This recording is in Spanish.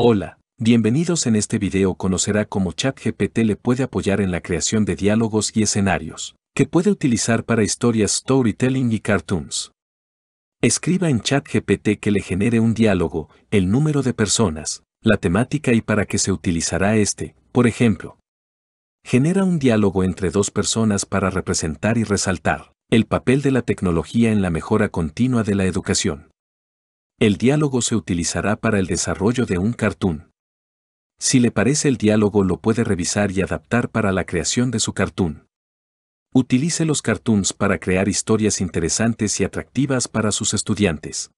Hola, bienvenidos en este video conocerá cómo ChatGPT le puede apoyar en la creación de diálogos y escenarios, que puede utilizar para historias storytelling y cartoons. Escriba en ChatGPT que le genere un diálogo, el número de personas, la temática y para qué se utilizará este, por ejemplo. Genera un diálogo entre dos personas para representar y resaltar el papel de la tecnología en la mejora continua de la educación. El diálogo se utilizará para el desarrollo de un cartoon. Si le parece el diálogo lo puede revisar y adaptar para la creación de su cartoon. Utilice los cartoons para crear historias interesantes y atractivas para sus estudiantes.